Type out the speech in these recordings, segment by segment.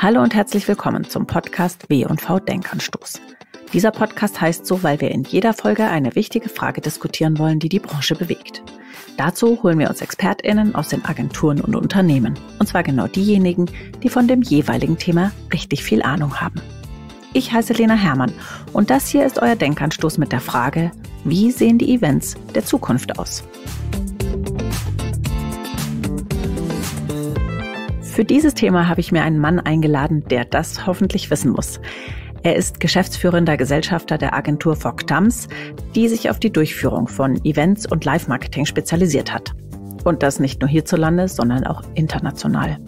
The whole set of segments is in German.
Hallo und herzlich willkommen zum Podcast W&V Denkanstoß. Dieser Podcast heißt so, weil wir in jeder Folge eine wichtige Frage diskutieren wollen, die die Branche bewegt. Dazu holen wir uns ExpertInnen aus den Agenturen und Unternehmen. Und zwar genau diejenigen, die von dem jeweiligen Thema richtig viel Ahnung haben. Ich heiße Lena Hermann und das hier ist euer Denkanstoß mit der Frage, wie sehen die Events der Zukunft aus? Für dieses Thema habe ich mir einen Mann eingeladen, der das hoffentlich wissen muss. Er ist geschäftsführender Gesellschafter der Agentur Vogtams, die sich auf die Durchführung von Events und Live-Marketing spezialisiert hat. Und das nicht nur hierzulande, sondern auch international.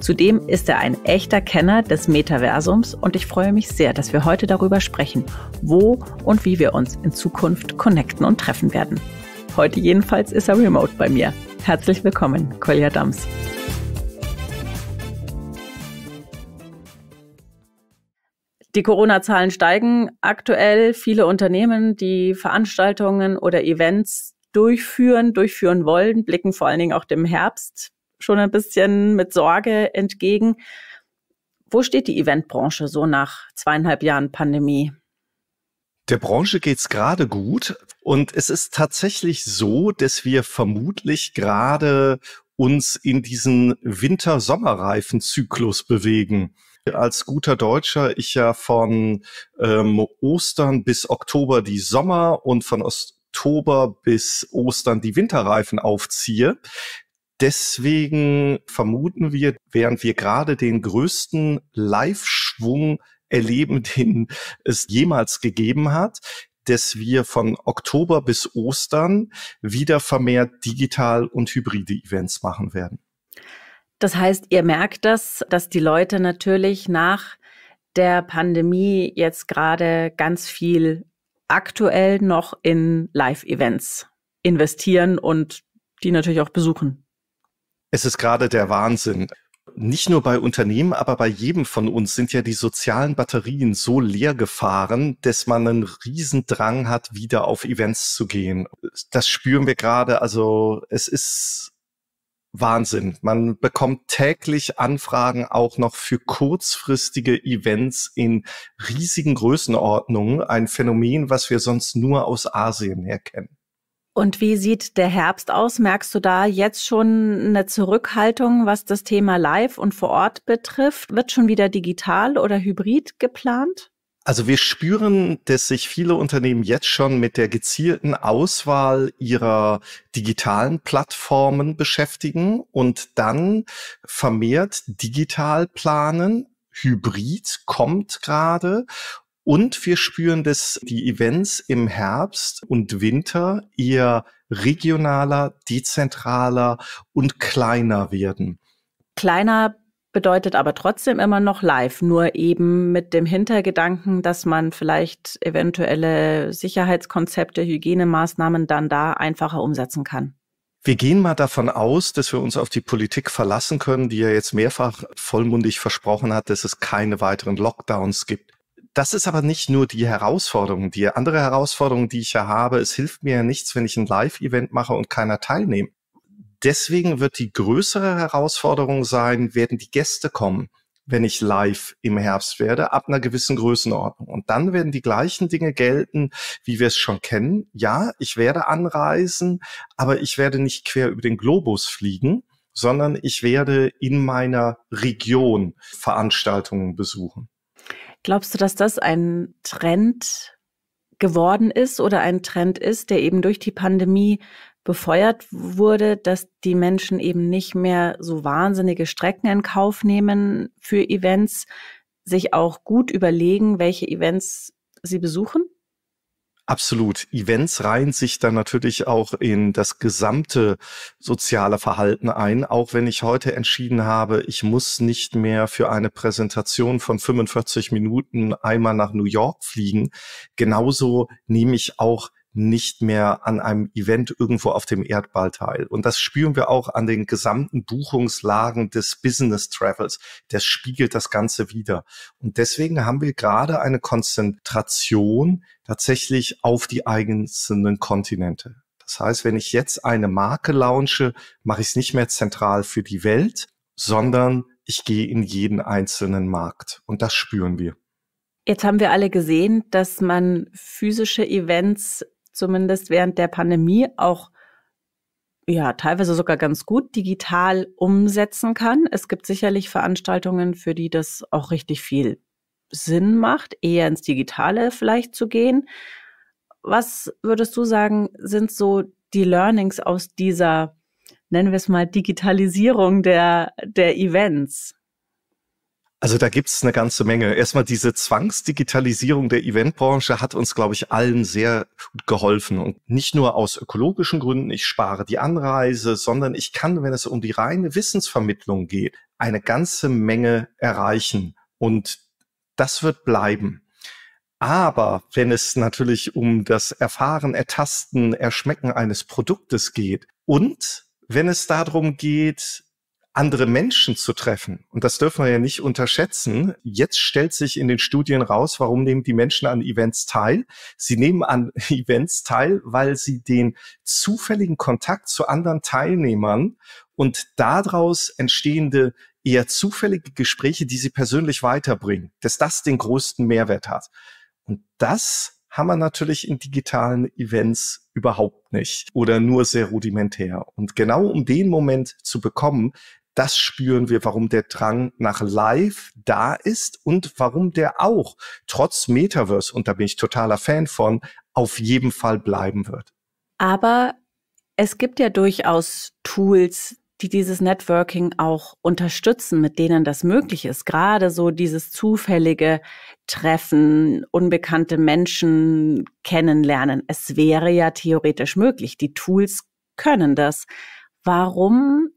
Zudem ist er ein echter Kenner des Metaversums und ich freue mich sehr, dass wir heute darüber sprechen, wo und wie wir uns in Zukunft connecten und treffen werden. Heute jedenfalls ist er remote bei mir. Herzlich willkommen, Kolja Dams. Die Corona-Zahlen steigen aktuell. Viele Unternehmen, die Veranstaltungen oder Events durchführen, durchführen wollen, blicken vor allen Dingen auch dem Herbst schon ein bisschen mit Sorge entgegen. Wo steht die Eventbranche so nach zweieinhalb Jahren Pandemie? Der Branche geht's gerade gut und es ist tatsächlich so, dass wir vermutlich gerade uns in diesen Winter-Sommerreifen-Zyklus bewegen als guter Deutscher ich ja von ähm, Ostern bis Oktober die Sommer und von Oktober bis Ostern die Winterreifen aufziehe. Deswegen vermuten wir, während wir gerade den größten Live-Schwung erleben, den es jemals gegeben hat, dass wir von Oktober bis Ostern wieder vermehrt digital und hybride Events machen werden. Das heißt, ihr merkt das, dass die Leute natürlich nach der Pandemie jetzt gerade ganz viel aktuell noch in Live-Events investieren und die natürlich auch besuchen. Es ist gerade der Wahnsinn. Nicht nur bei Unternehmen, aber bei jedem von uns sind ja die sozialen Batterien so leer gefahren, dass man einen riesen Drang hat, wieder auf Events zu gehen. Das spüren wir gerade. Also es ist Wahnsinn. Man bekommt täglich Anfragen auch noch für kurzfristige Events in riesigen Größenordnungen. Ein Phänomen, was wir sonst nur aus Asien her kennen. Und wie sieht der Herbst aus? Merkst du da jetzt schon eine Zurückhaltung, was das Thema Live und vor Ort betrifft? Wird schon wieder digital oder hybrid geplant? Also wir spüren, dass sich viele Unternehmen jetzt schon mit der gezielten Auswahl ihrer digitalen Plattformen beschäftigen und dann vermehrt digital planen. Hybrid kommt gerade und wir spüren, dass die Events im Herbst und Winter eher regionaler, dezentraler und kleiner werden. Kleiner bedeutet aber trotzdem immer noch live, nur eben mit dem Hintergedanken, dass man vielleicht eventuelle Sicherheitskonzepte, Hygienemaßnahmen dann da einfacher umsetzen kann. Wir gehen mal davon aus, dass wir uns auf die Politik verlassen können, die ja jetzt mehrfach vollmundig versprochen hat, dass es keine weiteren Lockdowns gibt. Das ist aber nicht nur die Herausforderung. Die andere Herausforderung, die ich ja habe, es hilft mir ja nichts, wenn ich ein Live-Event mache und keiner teilnimmt deswegen wird die größere Herausforderung sein, werden die Gäste kommen, wenn ich live im Herbst werde, ab einer gewissen Größenordnung. Und dann werden die gleichen Dinge gelten, wie wir es schon kennen. Ja, ich werde anreisen, aber ich werde nicht quer über den Globus fliegen, sondern ich werde in meiner Region Veranstaltungen besuchen. Glaubst du, dass das ein Trend geworden ist oder ein Trend ist, der eben durch die Pandemie befeuert wurde, dass die Menschen eben nicht mehr so wahnsinnige Strecken in Kauf nehmen für Events, sich auch gut überlegen, welche Events sie besuchen? Absolut. Events reihen sich dann natürlich auch in das gesamte soziale Verhalten ein. Auch wenn ich heute entschieden habe, ich muss nicht mehr für eine Präsentation von 45 Minuten einmal nach New York fliegen. Genauso nehme ich auch nicht mehr an einem Event irgendwo auf dem Erdball teil. Und das spüren wir auch an den gesamten Buchungslagen des Business Travels. Das spiegelt das Ganze wieder. Und deswegen haben wir gerade eine Konzentration tatsächlich auf die einzelnen Kontinente. Das heißt, wenn ich jetzt eine Marke launche, mache ich es nicht mehr zentral für die Welt, sondern ich gehe in jeden einzelnen Markt. Und das spüren wir. Jetzt haben wir alle gesehen, dass man physische Events zumindest während der Pandemie auch ja, teilweise sogar ganz gut digital umsetzen kann. Es gibt sicherlich Veranstaltungen, für die das auch richtig viel Sinn macht, eher ins Digitale vielleicht zu gehen. Was würdest du sagen, sind so die Learnings aus dieser, nennen wir es mal, Digitalisierung der, der Events? Also da gibt's eine ganze Menge. Erstmal diese Zwangsdigitalisierung der Eventbranche hat uns, glaube ich, allen sehr geholfen. Und nicht nur aus ökologischen Gründen, ich spare die Anreise, sondern ich kann, wenn es um die reine Wissensvermittlung geht, eine ganze Menge erreichen. Und das wird bleiben. Aber wenn es natürlich um das Erfahren, Ertasten, Erschmecken eines Produktes geht und wenn es darum geht, andere Menschen zu treffen. Und das dürfen wir ja nicht unterschätzen. Jetzt stellt sich in den Studien raus, warum nehmen die Menschen an Events teil. Sie nehmen an Events teil, weil sie den zufälligen Kontakt zu anderen Teilnehmern und daraus entstehende eher zufällige Gespräche, die sie persönlich weiterbringen, dass das den größten Mehrwert hat. Und das haben wir natürlich in digitalen Events überhaupt nicht oder nur sehr rudimentär. Und genau um den Moment zu bekommen, das spüren wir, warum der Drang nach Live da ist und warum der auch trotz Metaverse, und da bin ich totaler Fan von, auf jeden Fall bleiben wird. Aber es gibt ja durchaus Tools, die dieses Networking auch unterstützen, mit denen das möglich ist. Gerade so dieses zufällige Treffen, unbekannte Menschen kennenlernen. Es wäre ja theoretisch möglich. Die Tools können das. Warum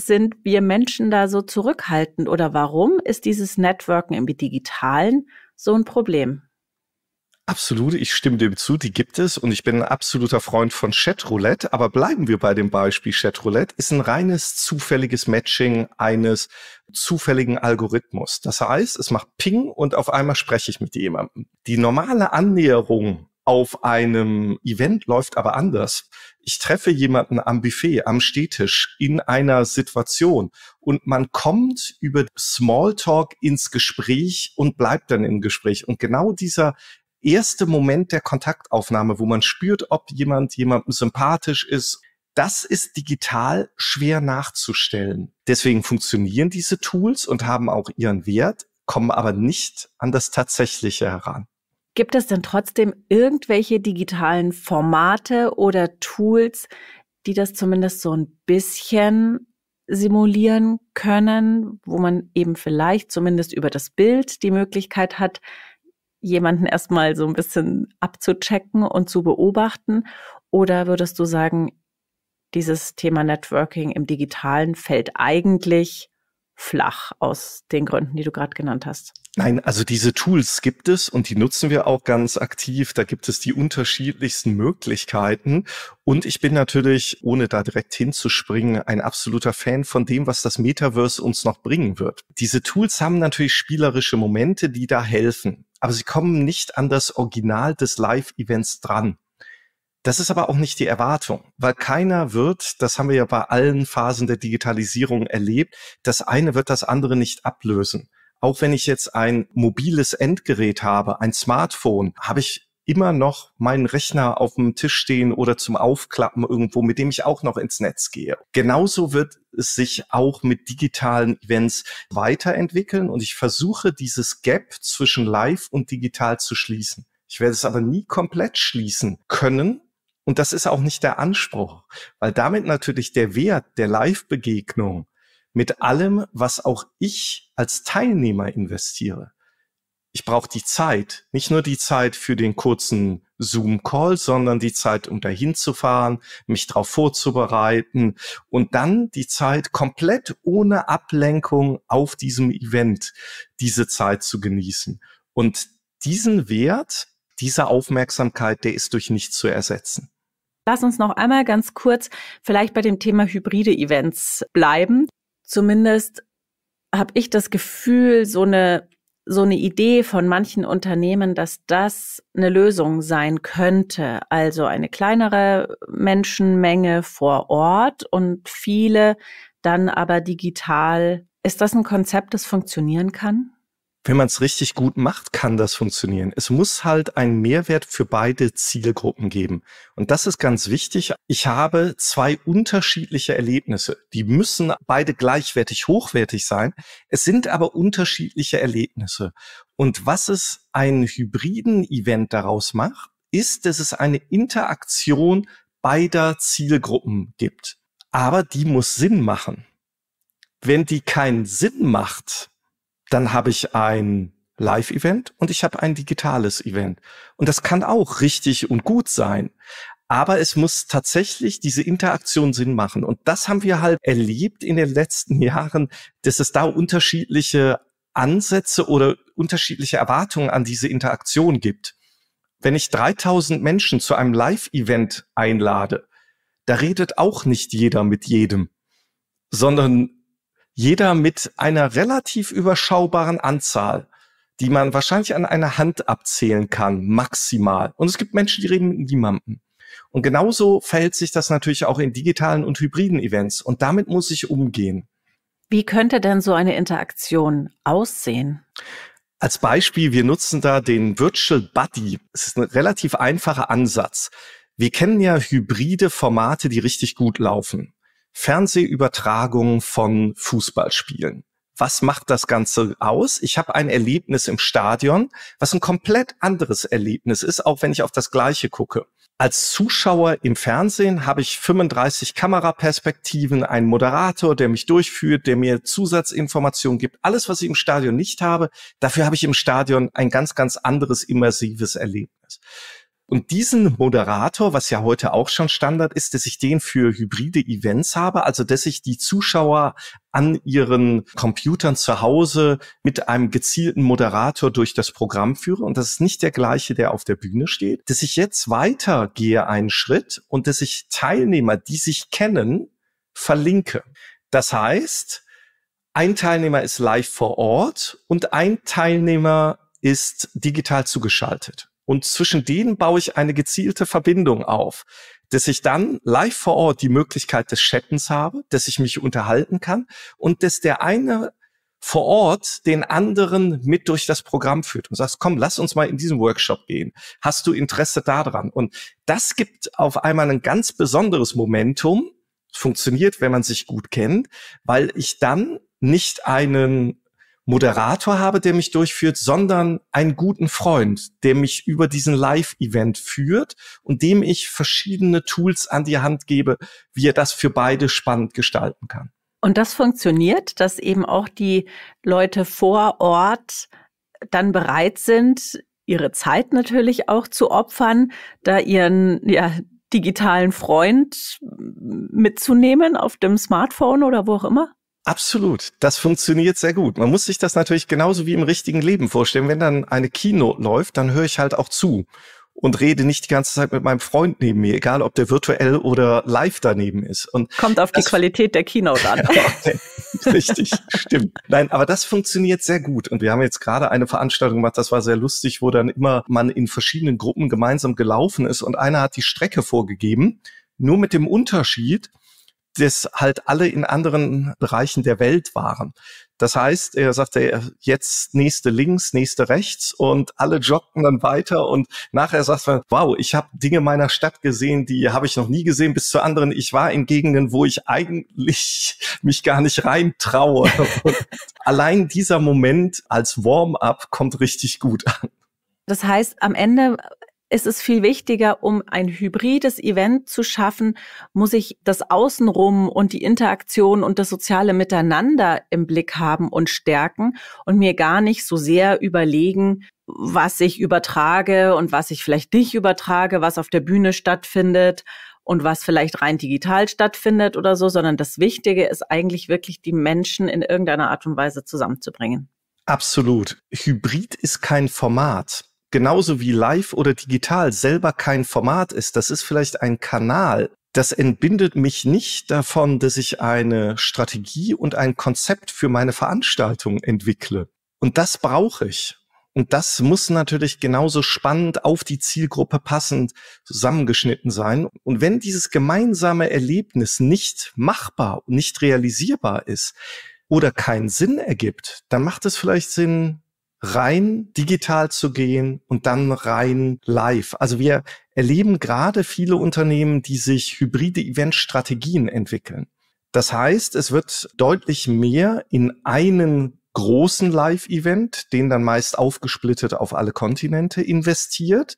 sind wir Menschen da so zurückhaltend oder warum ist dieses Networken im digitalen so ein Problem? Absolut, ich stimme dem zu, die gibt es und ich bin ein absoluter Freund von Chatroulette, aber bleiben wir bei dem Beispiel Chatroulette, ist ein reines zufälliges Matching eines zufälligen Algorithmus. Das heißt, es macht Ping und auf einmal spreche ich mit jemandem. Die normale Annäherung auf einem Event läuft aber anders. Ich treffe jemanden am Buffet, am Stehtisch, in einer Situation und man kommt über Smalltalk ins Gespräch und bleibt dann im Gespräch. Und genau dieser erste Moment der Kontaktaufnahme, wo man spürt, ob jemand jemandem sympathisch ist, das ist digital schwer nachzustellen. Deswegen funktionieren diese Tools und haben auch ihren Wert, kommen aber nicht an das Tatsächliche heran. Gibt es denn trotzdem irgendwelche digitalen Formate oder Tools, die das zumindest so ein bisschen simulieren können, wo man eben vielleicht zumindest über das Bild die Möglichkeit hat, jemanden erstmal so ein bisschen abzuchecken und zu beobachten? Oder würdest du sagen, dieses Thema Networking im digitalen fällt eigentlich flach aus den Gründen, die du gerade genannt hast. Nein, also diese Tools gibt es und die nutzen wir auch ganz aktiv. Da gibt es die unterschiedlichsten Möglichkeiten. Und ich bin natürlich, ohne da direkt hinzuspringen, ein absoluter Fan von dem, was das Metaverse uns noch bringen wird. Diese Tools haben natürlich spielerische Momente, die da helfen. Aber sie kommen nicht an das Original des Live-Events dran. Das ist aber auch nicht die Erwartung, weil keiner wird, das haben wir ja bei allen Phasen der Digitalisierung erlebt, das eine wird das andere nicht ablösen. Auch wenn ich jetzt ein mobiles Endgerät habe, ein Smartphone, habe ich immer noch meinen Rechner auf dem Tisch stehen oder zum Aufklappen irgendwo, mit dem ich auch noch ins Netz gehe. Genauso wird es sich auch mit digitalen Events weiterentwickeln und ich versuche dieses Gap zwischen live und digital zu schließen. Ich werde es aber nie komplett schließen können, und das ist auch nicht der Anspruch, weil damit natürlich der Wert der Live-Begegnung mit allem, was auch ich als Teilnehmer investiere. Ich brauche die Zeit, nicht nur die Zeit für den kurzen Zoom-Call, sondern die Zeit, um dahin zu fahren, mich darauf vorzubereiten und dann die Zeit komplett ohne Ablenkung auf diesem Event, diese Zeit zu genießen. Und diesen Wert, diese Aufmerksamkeit, der ist durch nichts zu ersetzen. Lass uns noch einmal ganz kurz vielleicht bei dem Thema hybride Events bleiben. Zumindest habe ich das Gefühl, so eine so eine Idee von manchen Unternehmen, dass das eine Lösung sein könnte. Also eine kleinere Menschenmenge vor Ort und viele dann aber digital. Ist das ein Konzept, das funktionieren kann? wenn man es richtig gut macht, kann das funktionieren. Es muss halt einen Mehrwert für beide Zielgruppen geben. Und das ist ganz wichtig. Ich habe zwei unterschiedliche Erlebnisse. Die müssen beide gleichwertig hochwertig sein. Es sind aber unterschiedliche Erlebnisse. Und was es einen hybriden Event daraus macht, ist, dass es eine Interaktion beider Zielgruppen gibt. Aber die muss Sinn machen. Wenn die keinen Sinn macht, dann habe ich ein Live-Event und ich habe ein digitales Event. Und das kann auch richtig und gut sein. Aber es muss tatsächlich diese Interaktion Sinn machen. Und das haben wir halt erlebt in den letzten Jahren, dass es da unterschiedliche Ansätze oder unterschiedliche Erwartungen an diese Interaktion gibt. Wenn ich 3000 Menschen zu einem Live-Event einlade, da redet auch nicht jeder mit jedem, sondern jeder mit einer relativ überschaubaren Anzahl, die man wahrscheinlich an einer Hand abzählen kann, maximal. Und es gibt Menschen, die reden mit niemandem. Und genauso verhält sich das natürlich auch in digitalen und hybriden Events. Und damit muss ich umgehen. Wie könnte denn so eine Interaktion aussehen? Als Beispiel, wir nutzen da den Virtual Buddy. Es ist ein relativ einfacher Ansatz. Wir kennen ja hybride Formate, die richtig gut laufen. Fernsehübertragung von Fußballspielen. Was macht das Ganze aus? Ich habe ein Erlebnis im Stadion, was ein komplett anderes Erlebnis ist, auch wenn ich auf das gleiche gucke. Als Zuschauer im Fernsehen habe ich 35 Kameraperspektiven, einen Moderator, der mich durchführt, der mir Zusatzinformationen gibt. Alles, was ich im Stadion nicht habe, dafür habe ich im Stadion ein ganz, ganz anderes immersives Erlebnis. Und diesen Moderator, was ja heute auch schon Standard ist, dass ich den für hybride Events habe, also dass ich die Zuschauer an ihren Computern zu Hause mit einem gezielten Moderator durch das Programm führe. Und das ist nicht der gleiche, der auf der Bühne steht. Dass ich jetzt weitergehe einen Schritt und dass ich Teilnehmer, die sich kennen, verlinke. Das heißt, ein Teilnehmer ist live vor Ort und ein Teilnehmer ist digital zugeschaltet. Und zwischen denen baue ich eine gezielte Verbindung auf, dass ich dann live vor Ort die Möglichkeit des Chattens habe, dass ich mich unterhalten kann und dass der eine vor Ort den anderen mit durch das Programm führt und sagst, komm, lass uns mal in diesen Workshop gehen. Hast du Interesse daran? Und das gibt auf einmal ein ganz besonderes Momentum. Funktioniert, wenn man sich gut kennt, weil ich dann nicht einen Moderator habe, der mich durchführt, sondern einen guten Freund, der mich über diesen Live-Event führt und dem ich verschiedene Tools an die Hand gebe, wie er das für beide spannend gestalten kann. Und das funktioniert, dass eben auch die Leute vor Ort dann bereit sind, ihre Zeit natürlich auch zu opfern, da ihren ja, digitalen Freund mitzunehmen auf dem Smartphone oder wo auch immer? Absolut, das funktioniert sehr gut. Man muss sich das natürlich genauso wie im richtigen Leben vorstellen. Wenn dann eine Keynote läuft, dann höre ich halt auch zu und rede nicht die ganze Zeit mit meinem Freund neben mir, egal ob der virtuell oder live daneben ist. Und Kommt auf die Qualität der Keynote an. Genau. Richtig, stimmt. Nein, aber das funktioniert sehr gut. Und wir haben jetzt gerade eine Veranstaltung gemacht, das war sehr lustig, wo dann immer man in verschiedenen Gruppen gemeinsam gelaufen ist und einer hat die Strecke vorgegeben. Nur mit dem Unterschied, das halt alle in anderen Bereichen der Welt waren. Das heißt, er sagte, äh, jetzt nächste links, nächste rechts und alle joggten dann weiter und nachher sagt man, wow, ich habe Dinge meiner Stadt gesehen, die habe ich noch nie gesehen bis zu anderen. Ich war in Gegenden, wo ich eigentlich mich gar nicht rein traue. allein dieser Moment als Warm-up kommt richtig gut an. Das heißt, am Ende ist es viel wichtiger, um ein hybrides Event zu schaffen, muss ich das Außenrum und die Interaktion und das soziale Miteinander im Blick haben und stärken und mir gar nicht so sehr überlegen, was ich übertrage und was ich vielleicht nicht übertrage, was auf der Bühne stattfindet und was vielleicht rein digital stattfindet oder so, sondern das Wichtige ist eigentlich wirklich, die Menschen in irgendeiner Art und Weise zusammenzubringen. Absolut. Hybrid ist kein Format genauso wie live oder digital selber kein Format ist, das ist vielleicht ein Kanal, das entbindet mich nicht davon, dass ich eine Strategie und ein Konzept für meine Veranstaltung entwickle. Und das brauche ich. Und das muss natürlich genauso spannend auf die Zielgruppe passend zusammengeschnitten sein. Und wenn dieses gemeinsame Erlebnis nicht machbar, nicht realisierbar ist oder keinen Sinn ergibt, dann macht es vielleicht Sinn, rein digital zu gehen und dann rein live. Also wir erleben gerade viele Unternehmen, die sich hybride Event-Strategien entwickeln. Das heißt, es wird deutlich mehr in einen großen Live-Event, den dann meist aufgesplittet auf alle Kontinente investiert.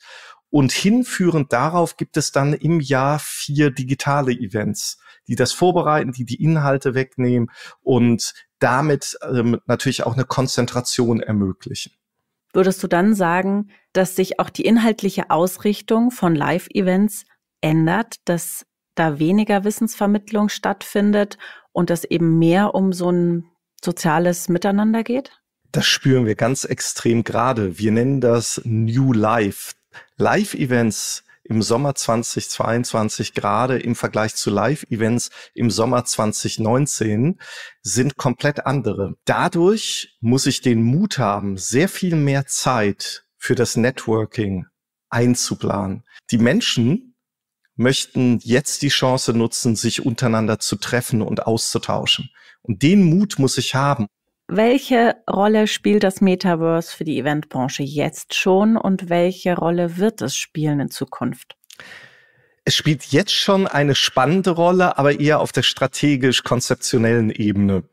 Und hinführend darauf gibt es dann im Jahr vier digitale Events, die das vorbereiten, die die Inhalte wegnehmen und damit ähm, natürlich auch eine Konzentration ermöglichen. Würdest du dann sagen, dass sich auch die inhaltliche Ausrichtung von Live-Events ändert, dass da weniger Wissensvermittlung stattfindet und dass eben mehr um so ein soziales Miteinander geht? Das spüren wir ganz extrem gerade. Wir nennen das New Life. Live-Events im Sommer 2022 gerade im Vergleich zu Live-Events im Sommer 2019 sind komplett andere. Dadurch muss ich den Mut haben, sehr viel mehr Zeit für das Networking einzuplanen. Die Menschen möchten jetzt die Chance nutzen, sich untereinander zu treffen und auszutauschen. Und den Mut muss ich haben. Welche Rolle spielt das Metaverse für die Eventbranche jetzt schon und welche Rolle wird es spielen in Zukunft? es spielt jetzt schon eine spannende Rolle, aber eher auf der strategisch-konzeptionellen Ebene.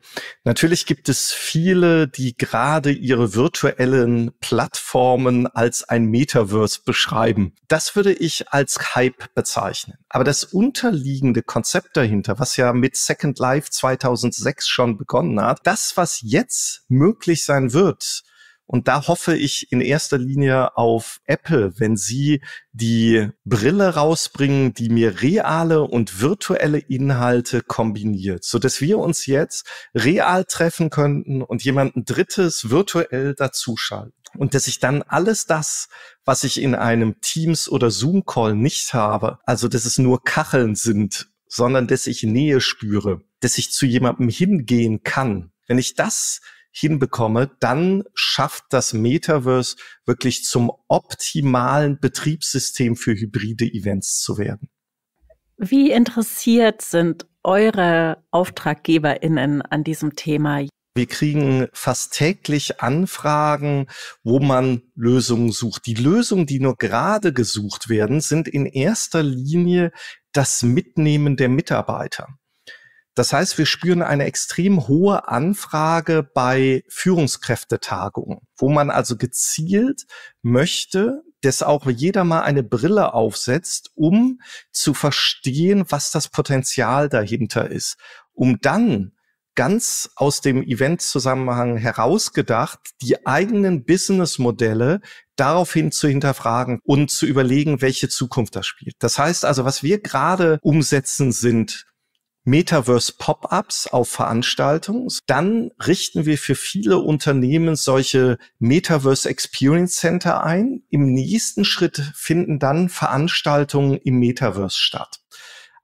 Natürlich gibt es viele, die gerade ihre virtuellen Plattformen als ein Metaverse beschreiben. Das würde ich als Hype bezeichnen. Aber das unterliegende Konzept dahinter, was ja mit Second Life 2006 schon begonnen hat, das, was jetzt möglich sein wird, und da hoffe ich in erster Linie auf Apple, wenn sie die Brille rausbringen, die mir reale und virtuelle Inhalte kombiniert, so dass wir uns jetzt real treffen könnten und jemanden Drittes virtuell dazuschalten. Und dass ich dann alles das, was ich in einem Teams- oder Zoom-Call nicht habe, also dass es nur Kacheln sind, sondern dass ich Nähe spüre, dass ich zu jemandem hingehen kann. Wenn ich das hinbekomme, dann schafft das Metaverse wirklich zum optimalen Betriebssystem für hybride Events zu werden. Wie interessiert sind eure AuftraggeberInnen an diesem Thema? Wir kriegen fast täglich Anfragen, wo man Lösungen sucht. Die Lösungen, die nur gerade gesucht werden, sind in erster Linie das Mitnehmen der Mitarbeiter. Das heißt, wir spüren eine extrem hohe Anfrage bei Führungskräftetagungen, wo man also gezielt möchte, dass auch jeder mal eine Brille aufsetzt, um zu verstehen, was das Potenzial dahinter ist, um dann ganz aus dem Event-Zusammenhang herausgedacht, die eigenen Businessmodelle daraufhin zu hinterfragen und zu überlegen, welche Zukunft das spielt. Das heißt also, was wir gerade umsetzen, sind Metaverse-Pop-ups auf Veranstaltungen. Dann richten wir für viele Unternehmen solche Metaverse Experience Center ein. Im nächsten Schritt finden dann Veranstaltungen im Metaverse statt.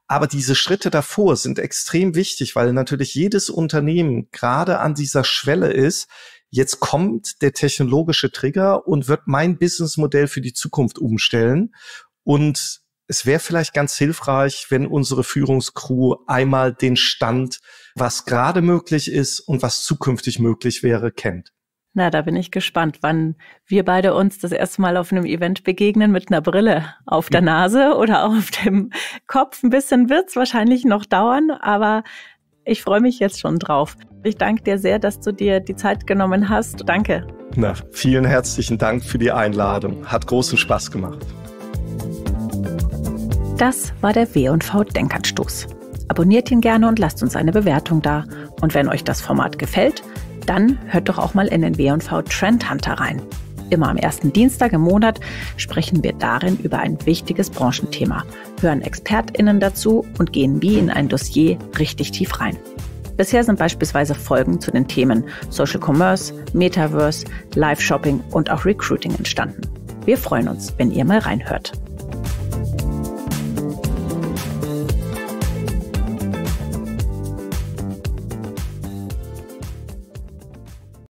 Aber diese Schritte davor sind extrem wichtig, weil natürlich jedes Unternehmen gerade an dieser Schwelle ist, jetzt kommt der technologische Trigger und wird mein Businessmodell für die Zukunft umstellen. Und es wäre vielleicht ganz hilfreich, wenn unsere Führungscrew einmal den Stand, was gerade möglich ist und was zukünftig möglich wäre, kennt. Na, da bin ich gespannt, wann wir beide uns das erste Mal auf einem Event begegnen mit einer Brille auf der Nase oder auf dem Kopf. Ein bisschen wird es wahrscheinlich noch dauern, aber ich freue mich jetzt schon drauf. Ich danke dir sehr, dass du dir die Zeit genommen hast. Danke. Na, vielen herzlichen Dank für die Einladung. Hat großen Spaß gemacht. Das war der W&V Denkanstoß. Abonniert ihn gerne und lasst uns eine Bewertung da. Und wenn euch das Format gefällt, dann hört doch auch mal in den W&V Trend Hunter rein. Immer am ersten Dienstag im Monat sprechen wir darin über ein wichtiges Branchenthema, hören ExpertInnen dazu und gehen wie in ein Dossier richtig tief rein. Bisher sind beispielsweise Folgen zu den Themen Social Commerce, Metaverse, Live Shopping und auch Recruiting entstanden. Wir freuen uns, wenn ihr mal reinhört.